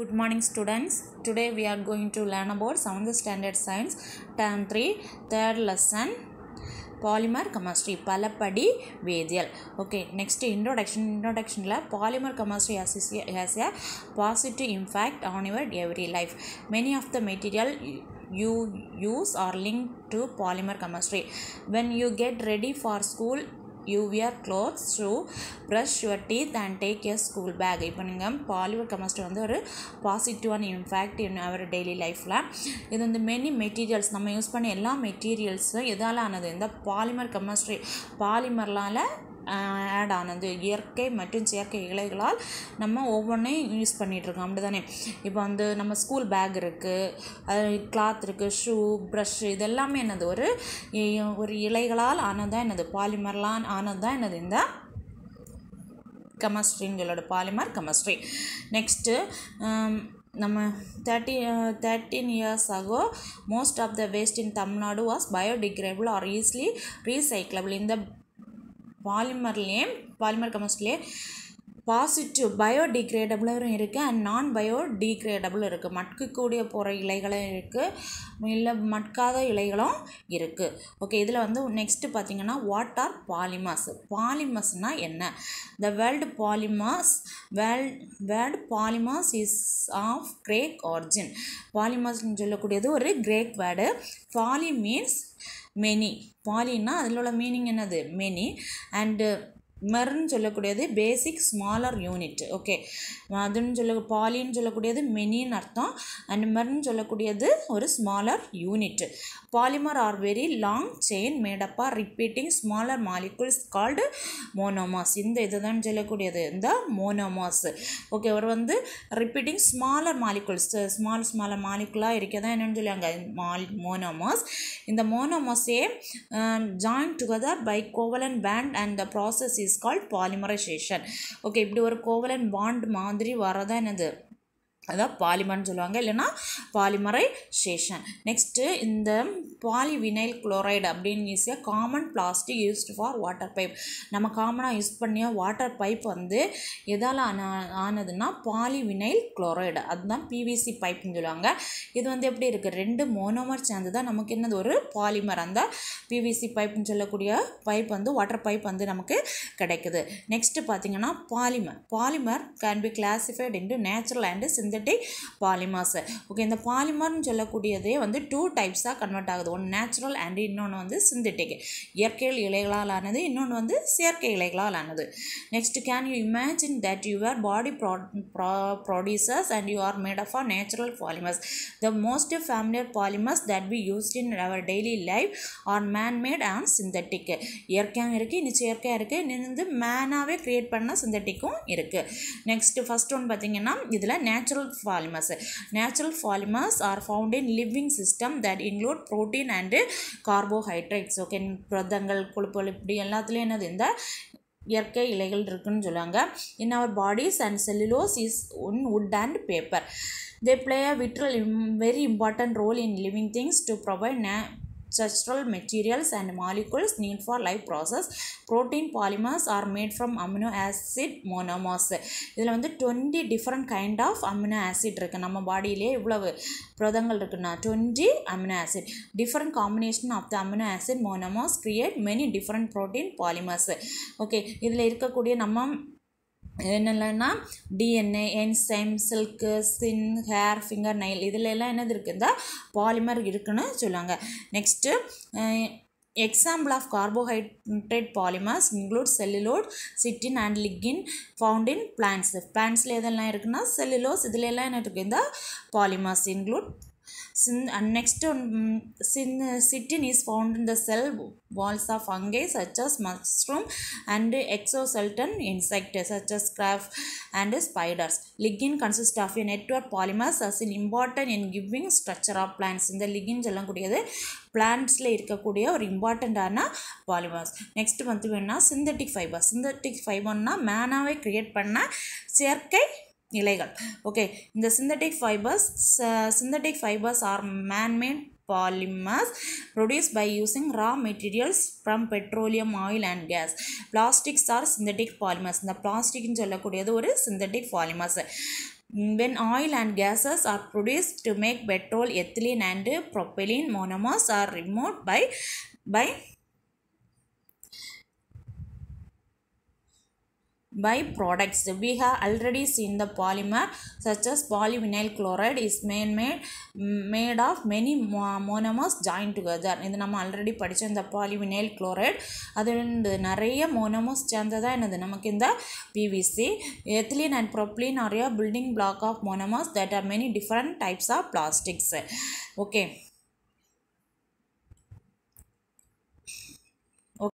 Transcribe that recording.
Good morning students. Today we are going to learn about some of the standard science, term 3, third lesson, polymer chemistry, palapadi vedial. Okay, next introduction, introduction la polymer chemistry has a positive impact on your daily life. Many of the material you use are linked to polymer chemistry. When you get ready for school, you wear clothes shoe brush your teeth and take your school bag இப்போ நீங்கள் Bollywood chemistry வந்து ஒரு பாசிட்டிவான impact in our daily லைஃப்பில் இது வந்து many materials நம்ம use பண்ண எல்லா மெட்டீரியல்ஸும் எதால் ஆனது இந்த பாலிமர் கெமிஸ்ட்ரி பாலிமர்லால் ஆட் ஆனது இயற்கை மற்றும் செயற்கை இலைகளால் நம்ம ஒவ்வொன்றையும் யூஸ் பண்ணிகிட்ருக்கோம் அப்படி தானே இப்போ வந்து நம்ம ஸ்கூல் பேக் இருக்குது கிளாத் இருக்குது ஷூ ப்ரஷ் இதெல்லாமே என்னது ஒரு ஒரு இலைகளால் ஆனது தான் என்னது பாலிமர்லாம் ஆனது தான் என்னது இந்த கெமஸ்ட்ரிங்களோட பாலிமர் கெமிஸ்ட்ரி நெக்ஸ்ட்டு நம்ம thirty thirteen years ago most of the waste in Tamil Nadu was biodegradable or easily recyclable இந்த பாலிமர்லேயும் பாலிமர் கெமிஸ்ட்ரிலே பாசிட்டிவ் பயோடிக்ரேடபுளும் இருக்குது அண்ட் நான் பயோடிக்ரேடபுள் இருக்குது மட்கக்கூடிய போகிற இலைகளும் இருக்குது இல்லை மட்காத இலைகளும் இருக்குது ஓகே இதில் வந்து நெக்ஸ்ட்டு பார்த்திங்கன்னா வாட் ஆர் பாலிமர்ஸ் பாலிமர்ஸ்னால் என்ன the world polymers world world polymers is of greek origin பாலிமர்ஸ்னு சொல்லக்கூடியது ஒரு greek word poly means many பாலின்னா அதில் உள்ள மீனிங் என்னது மெனி அண்டு மெர்ன்னு சொல்லக்கூடியது பேசிக் ஸ்மாலர் யூனிட் ஓகே அதுன்னு சொல்ல பாலின்னு சொல்லக்கூடியது மெனின்னு அர்த்தம் அண்ட் மெர்ன்னு சொல்லக்கூடியது ஒரு smaller unit polymer are very long chain மேடப்பா repeating smaller molecules called monomers இந்த இதுதான் சொல்லக்கூடியது இந்த மோனோமாஸ் ஓகே அவர் வந்து repeating smaller molecules small smaller மாலிகுலாக இருக்கதான் என்னென்னு சொல்லுவாங்க மால் மோனோமாஸ் இந்த மோனோமாஸே join together by covalent bond and the process is is called polymerization okay இப்படி ஒரு கோவலன் பாண்ட் மாதிரி வரதான் என்னது அதான் பாலிமர்னு சொல்லுவாங்க இல்லைன்னா பாலிமரைசேஷன் நெக்ஸ்ட்டு இந்த பாலிவினைல் குளோரைடு அப்படின்னு ஈஸியாக common plastic used for water pipe நம்ம காமனாக யூஸ் பண்ணிய வாட்டர் பைப் வந்து எதால் ஆனதுன்னா பாலிவினைல் குளோரைடு அதுதான் பிவிசி பைப்னு சொல்லுவாங்க இது வந்து எப்படி இருக்குது ரெண்டு மோனோமர் சேர்ந்து தான் நமக்கு என்னது ஒரு பாலிமர் அந்த பிவிசி பைப்னு சொல்லக்கூடிய பைப் வந்து வாட்டர் பைப் வந்து நமக்கு கிடைக்குது நெக்ஸ்ட்டு பார்த்திங்கன்னா polymer polymer can be classified into natural and synthetic வந்துட்டு பாலிமாஸ் ஓகே இந்த பாலிமர்னு சொல்லக்கூடியதே வந்து டூ டைப்ஸாக கன்வெர்ட் ஆகுது ஒன்று நேச்சுரல் அண்ட் இன்னொன்று வந்து சிந்தட்டிக் இயற்கையில் இலைகளால் ஆனது இன்னொன்று வந்து செயற்கை இலைகளால் ஆனது next can you imagine that you are body ப்ரா producers and you are made of a natural polymers the most familiar polymers that be used in our daily life are manmade and synthetic இயற்கையாக இருக்குது இன்னும் செயற்கையாக இருக்குது இன்னும் வந்து மேனாகவே create பண்ண சிந்தட்டிக்கும் இருக்குது நெக்ஸ்ட்டு ஃபஸ்ட் ஒன் பார்த்திங்கன்னா இதில் natural natural polymers. Natural polymers are found in living system that include protein and carbohydrates. Okay புரதங்கள் கொழுப்புகள் இப்படி எல்லாத்துலேயும் என்னது இந்த இயற்கை இலைகள் இருக்குன்னு சொல்லுவாங்க in our bodies and cellulose is on wood and paper they play a vital very important role in living things to provide structural materials and molecules need for life process protein polymers are made from amino acid monomers இதில் வந்து 20 different kind of amino acid இருக்கு நம்ம பாடியிலே இவ்வளவு பிரதங்கள் இருக்குன்னா twenty amino acid different combination of the amino acid monomers create many different protein polymers okay இதில் இருக்கக்குடிய நம்ம என்னென்னா DNA enzyme silk skin hair finger nail இதில் எல்லாம் என்னது இருக்குதா பாலிமர் இருக்குன்னு சொல்லுவாங்க next example of carbohydrate polymers include cellulose chitin and lignin found in plants பிளான்ஸில் எதெல்லாம் இருக்குன்னா செல்லுலோஸ் இதுல எல்லாம் என்ன இருக்குதா இந்த polymers include Sin, and next, um, sin, uh, citin is found in the cell walls of fungi such as mushroom and exoskeleton insect such as crab and spiders. Lignin consists of a network polymers as an important in giving structure of plants. இந்த லிகின் சொல்லக்கூடியது பிளான்ட்ஸில் இருக்கக்கூடிய ஒரு இம்பார்ட்டண்ட்டான polymers next வந்து வேணுன்னா synthetic fibre synthetic ஃபைபர்னால் மேனாவே create பண்ண செயற்கை இலைகள் ஓகே இந்த synthetic fibres synthetic fibres are manmade polymers produce by using raw materials from petroleum oil and gas plastics are synthetic polymers இந்த பிளாஸ்டிக்னு சொல்லக்கூடியது ஒரு synthetic polymers when oil and gases are produce to make petrol ethylene and propylene monomers are remote by by byproducts we have already seen the polymer such as polyvinyl chloride is made made made of many monomers joined together இது நம்ம already படித்த இந்த polyvinyl chloride அது நிறைய மோனமோஸ் சேர்ந்ததாக என்னது நமக்கு இந்த PVC ethylene and propylene are building block of monomers that are many different types of plastics okay